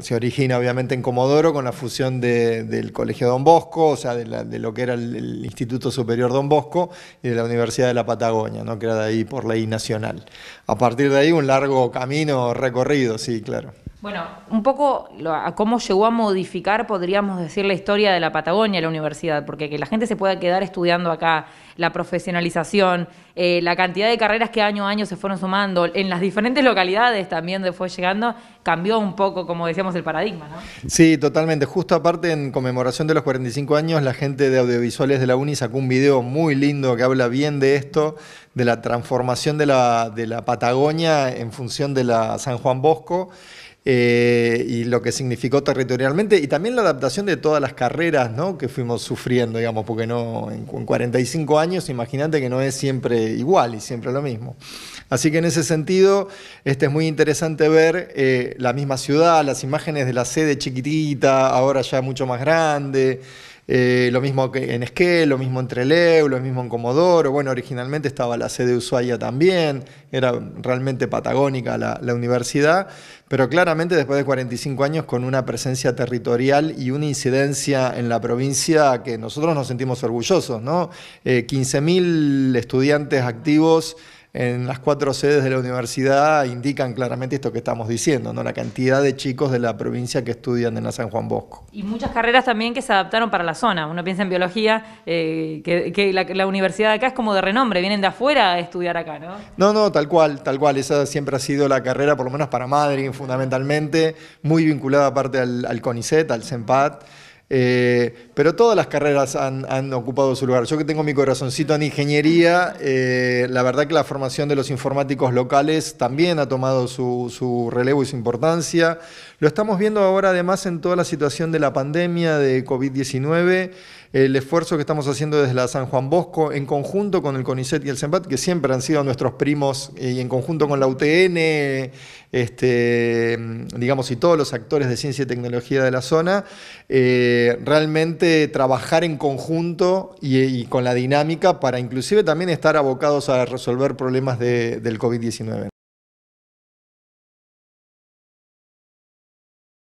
Se origina obviamente en Comodoro con la fusión del Colegio Don Bosco, o sea, de, lo que era el, Instituto Superior Don Bosco y de la Universidad de la Patagonia, ¿no? que era de ahí por ley nacional. A partir de ahí un largo camino recorrido, sí, claro. Bueno, un poco a cómo llegó a modificar, podríamos decir, la historia de la Patagonia, la universidad, porque que la gente se pueda quedar estudiando acá, la profesionalización, eh, la cantidad de carreras que año a año se fueron sumando, en las diferentes localidades también después fue llegando, cambió un poco, como decíamos, el paradigma, ¿no? Sí, totalmente. Justo aparte, en conmemoración de los 45 años, la gente de audiovisuales de la UNI sacó un video muy lindo que habla bien de esto, de la transformación de la Patagonia en función de la San Juan Bosco. Eh, y lo que significó territorialmente y también la adaptación de todas las carreras que fuimos sufriendo, digamos, porque no en, 45 años, imagínate que no es siempre igual y siempre lo mismo. Así que en ese sentido, este es muy interesante ver eh, la misma ciudad, las imágenes de la sede chiquitita, ahora ya mucho más grande. Eh, lo mismo que en Esquel, lo mismo en Trelew, lo mismo en Comodoro. Bueno, originalmente estaba la sede de Ushuaia también, era realmente patagónica la, universidad, pero claramente después de 45 años con una presencia territorial y una incidencia en la provincia que nosotros nos sentimos orgullosos, ¿no? 15.000 eh, estudiantes activos en las cuatro sedes de la universidad indican claramente esto que estamos diciendo, ¿no? la cantidad de chicos de la provincia que estudian en la San Juan Bosco. Y muchas carreras también que se adaptaron para la zona. Uno piensa en biología, eh, que, la, universidad de acá es como de renombre, vienen de afuera a estudiar acá, ¿no? No, no, tal cual, tal cual. Esa siempre ha sido la carrera, por lo menos para Madrid fundamentalmente, muy vinculada aparte al, al CONICET, al CEMPAT. Eh, pero todas las carreras han, ocupado su lugar. Yo que tengo mi corazoncito en ingeniería, eh, la verdad que la formación de los informáticos locales también ha tomado su, su, relevo y su importancia. Lo estamos viendo ahora además en toda la situación de la pandemia de COVID-19, el esfuerzo que estamos haciendo desde la San Juan Bosco en conjunto con el CONICET y el CEMPAT, que siempre han sido nuestros primos, y en conjunto con la UTN, este, digamos, y todos los actores de ciencia y tecnología de la zona, eh, realmente trabajar en conjunto y, con la dinámica para inclusive también estar abocados a resolver problemas del COVID-19.